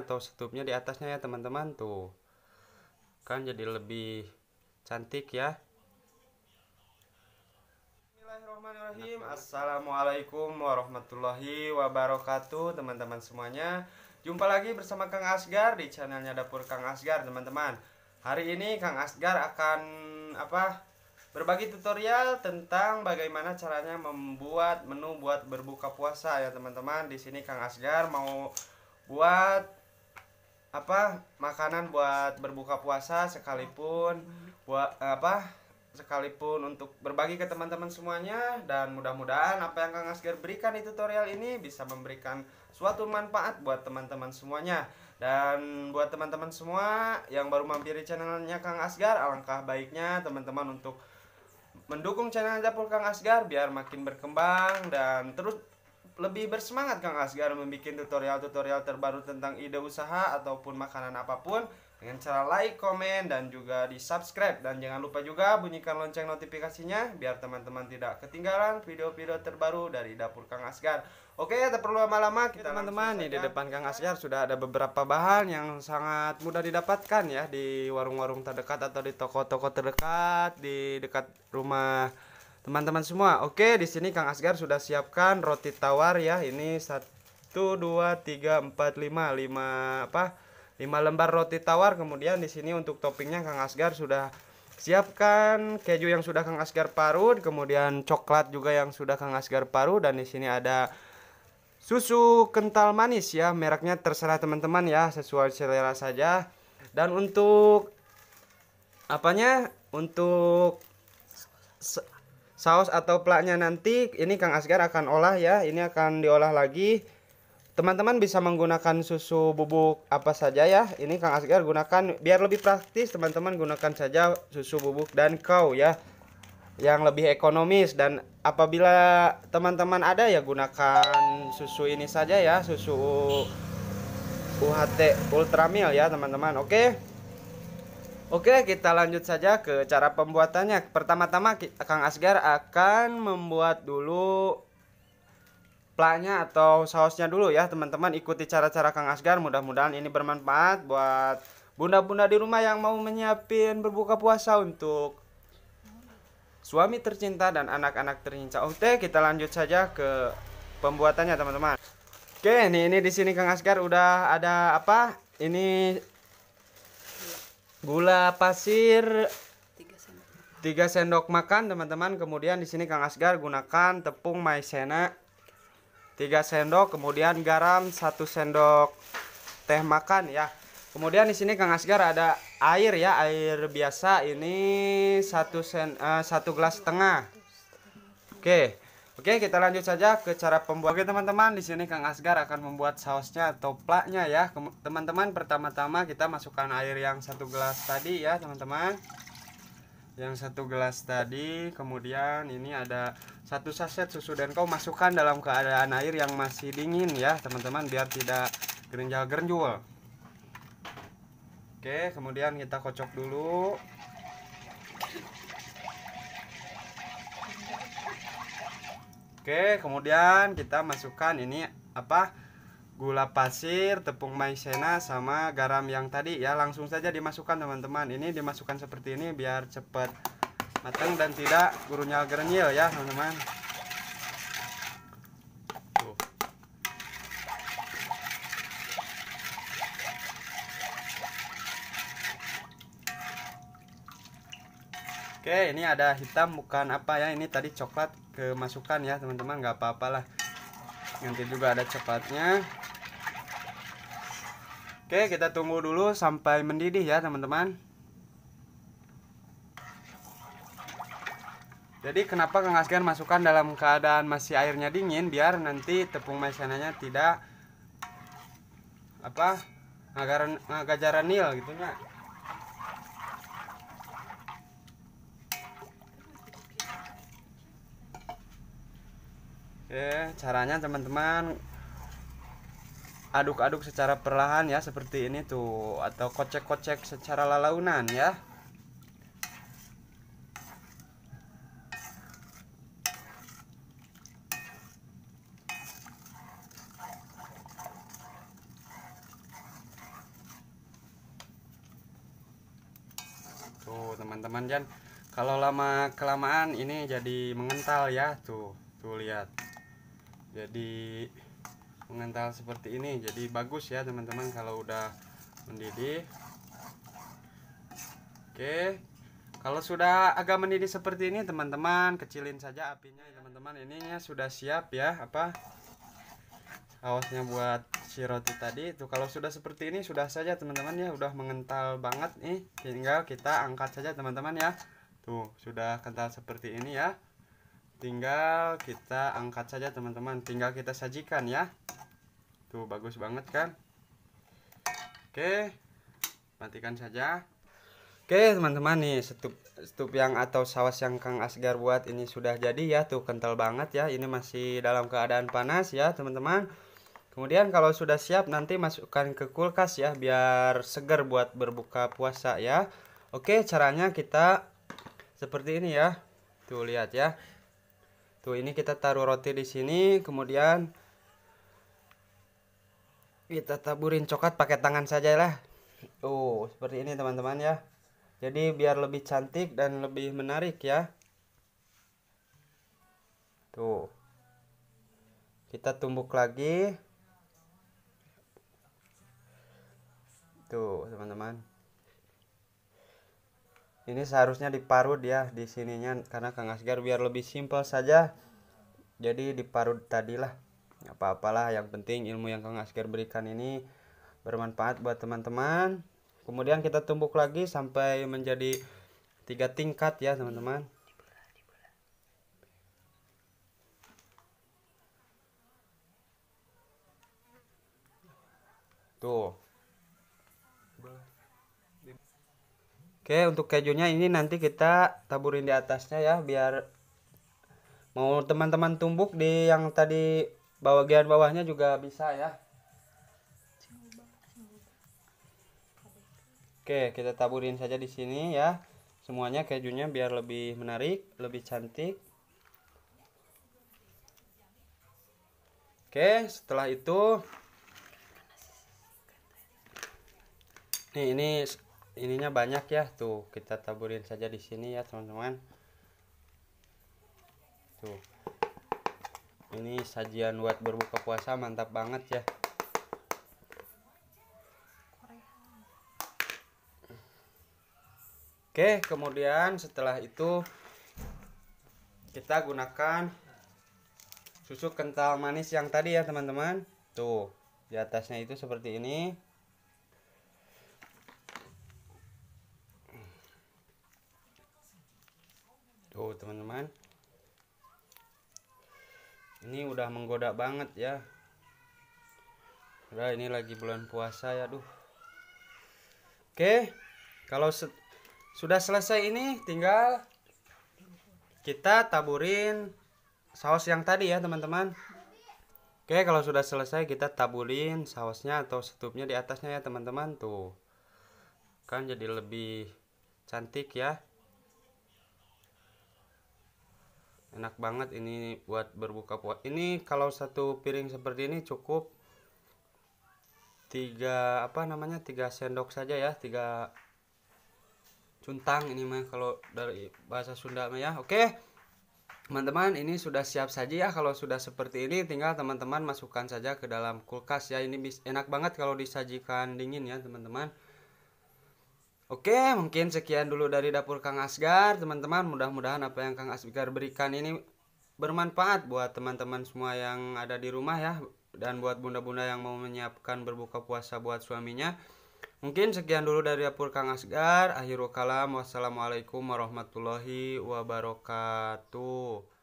atau setupnya di atasnya ya teman-teman tuh kan jadi lebih cantik ya Bismillahirrahmanirrahim Assalamualaikum warahmatullahi wabarakatuh teman-teman semuanya Jumpa lagi bersama Kang Asgar di channelnya Dapur Kang Asgar teman-teman Hari ini Kang Asgar akan apa berbagi tutorial tentang bagaimana caranya membuat menu buat berbuka puasa ya teman-teman. Di sini Kang Asgar mau buat apa makanan buat berbuka puasa sekalipun buat eh, apa sekalipun untuk berbagi ke teman-teman semuanya dan mudah-mudahan apa yang Kang Asgar berikan di tutorial ini bisa memberikan suatu manfaat buat teman-teman semuanya dan buat teman-teman semua yang baru mampir di channelnya Kang Asgar alangkah baiknya teman-teman untuk mendukung channel Dapur Kang Asgar biar makin berkembang dan terus lebih bersemangat Kang Asgar membuat tutorial-tutorial terbaru tentang ide usaha ataupun makanan apapun dengan cara like, komen, dan juga di subscribe. Dan jangan lupa juga bunyikan lonceng notifikasinya biar teman-teman tidak ketinggalan video-video terbaru dari Dapur Kang Asgar. Oke, tak perlu lama-lama kita teman-teman. di depan Kang Asgar sudah ada beberapa bahan yang sangat mudah didapatkan ya di warung-warung terdekat atau di toko-toko terdekat, di dekat rumah teman-teman semua. Oke, di sini Kang Asgar sudah siapkan roti tawar ya. Ini satu dua tiga empat lima lima apa? lima lembar roti tawar. Kemudian di sini untuk toppingnya Kang Asgar sudah siapkan keju yang sudah Kang Asgar parut, kemudian coklat juga yang sudah Kang Asgar parut dan di sini ada susu kental manis ya. Mereknya terserah teman-teman ya, sesuai selera saja. Dan untuk apanya? Untuk saus atau plaknya nanti ini Kang Asgar akan olah ya ini akan diolah lagi teman-teman bisa menggunakan susu bubuk apa saja ya ini Kang Asgar gunakan biar lebih praktis teman-teman gunakan saja susu bubuk dan kau ya yang lebih ekonomis dan apabila teman-teman ada ya gunakan susu ini saja ya susu UHT Ultramil ya teman-teman oke Oke, kita lanjut saja ke cara pembuatannya. Pertama-tama Kang Asgar akan membuat dulu plaknya atau sausnya dulu ya, teman-teman. Ikuti cara-cara Kang Asgar, mudah-mudahan ini bermanfaat buat bunda-bunda di rumah yang mau menyiapin berbuka puasa untuk suami tercinta dan anak-anak tercinta. Oke, kita lanjut saja ke pembuatannya, teman-teman. Oke, ini ini di sini Kang Asgar udah ada apa? Ini gula pasir 3 sendok makan teman-teman kemudian di sini Kang Asgar gunakan tepung maizena 3 sendok kemudian garam 1 sendok teh makan ya kemudian di sini Kang Asgar ada air ya air biasa ini 1 sen, uh, eh, 1 gelas setengah oke okay. Oke, kita lanjut saja ke cara pembuatan Oke, teman-teman, di sini Kang Asgar akan membuat sausnya atau plaknya ya. Teman-teman, pertama-tama kita masukkan air yang satu gelas tadi ya, teman-teman. Yang satu gelas tadi, kemudian ini ada satu saset susu dan kau masukkan dalam keadaan air yang masih dingin ya, teman-teman, biar tidak gerinjal-gerinjul. Oke, kemudian kita kocok dulu. Oke, kemudian kita masukkan ini apa? Gula pasir, tepung maizena sama garam yang tadi ya. Langsung saja dimasukkan teman-teman. Ini dimasukkan seperti ini biar cepat matang dan tidak gurunya gernyil ya, teman-teman. Oke, ini ada hitam bukan apa ya. Ini tadi coklat kemasukan ya, teman-teman. nggak apa-apalah. Nanti juga ada coklatnya. Oke, kita tunggu dulu sampai mendidih ya, teman-teman. Jadi kenapa Kang Asgar masukkan dalam keadaan masih airnya dingin biar nanti tepung maizenanya tidak apa agar agak nil gitu ya. ya caranya teman-teman aduk-aduk secara perlahan ya seperti ini tuh atau kocek-kocek secara lalaunan ya tuh teman-teman jangan kalau lama kelamaan ini jadi mengental ya tuh tuh lihat jadi mengental seperti ini jadi bagus ya teman-teman kalau udah mendidih oke kalau sudah agak mendidih seperti ini teman-teman kecilin saja apinya ya, teman-teman ininya sudah siap ya apa kaosnya buat si roti tadi itu kalau sudah seperti ini sudah saja teman-teman ya udah mengental banget nih tinggal kita angkat saja teman-teman ya tuh sudah kental seperti ini ya tinggal kita angkat saja teman-teman tinggal kita sajikan ya tuh bagus banget kan oke matikan saja Oke teman-teman nih stup stup yang atau sawas yang Kang Asgar buat ini sudah jadi ya tuh kental banget ya ini masih dalam keadaan panas ya teman-teman kemudian kalau sudah siap nanti masukkan ke kulkas ya biar seger buat berbuka puasa ya Oke caranya kita seperti ini ya tuh lihat ya Tuh ini kita taruh roti di sini, kemudian kita taburin coklat pakai tangan saja lah. Oh, seperti ini teman-teman ya. Jadi biar lebih cantik dan lebih menarik ya. Tuh. Kita tumbuk lagi. Tuh, teman-teman ini seharusnya diparut ya di sininya karena Kang Asgar biar lebih simpel saja jadi diparut tadilah apa-apalah yang penting ilmu yang Kang Asgar berikan ini bermanfaat buat teman-teman kemudian kita tumbuk lagi sampai menjadi tiga tingkat ya teman-teman tuh Oke, untuk kejunya ini nanti kita taburin di atasnya ya biar mau teman-teman tumbuk di yang tadi bagian bawahnya juga bisa ya. Oke, kita taburin saja di sini ya. Semuanya kejunya biar lebih menarik, lebih cantik. Oke, setelah itu Nih, ini ininya banyak ya tuh kita taburin saja di sini ya teman-teman tuh ini sajian buat berbuka puasa mantap banget ya Oke, kemudian setelah itu kita gunakan susu kental manis yang tadi ya teman-teman. Tuh, di atasnya itu seperti ini. tuh teman-teman ini udah menggoda banget ya udah ini lagi bulan puasa ya duh oke kalau sudah selesai ini tinggal kita taburin saus yang tadi ya teman-teman oke kalau sudah selesai kita taburin sausnya atau setupnya di atasnya ya teman-teman tuh kan jadi lebih cantik ya enak banget ini buat berbuka puasa ini kalau satu piring seperti ini cukup tiga apa namanya tiga sendok saja ya tiga cuntang ini mah kalau dari bahasa Sunda ya oke teman-teman ini sudah siap saja ya kalau sudah seperti ini tinggal teman-teman masukkan saja ke dalam kulkas ya ini enak banget kalau disajikan dingin ya teman-teman Oke, mungkin sekian dulu dari dapur Kang Asgar, teman-teman. Mudah-mudahan apa yang Kang Asgar berikan ini bermanfaat buat teman-teman semua yang ada di rumah ya dan buat bunda-bunda yang mau menyiapkan berbuka puasa buat suaminya. Mungkin sekian dulu dari dapur Kang Asgar. Akhirul kalam. Wassalamualaikum warahmatullahi wabarakatuh.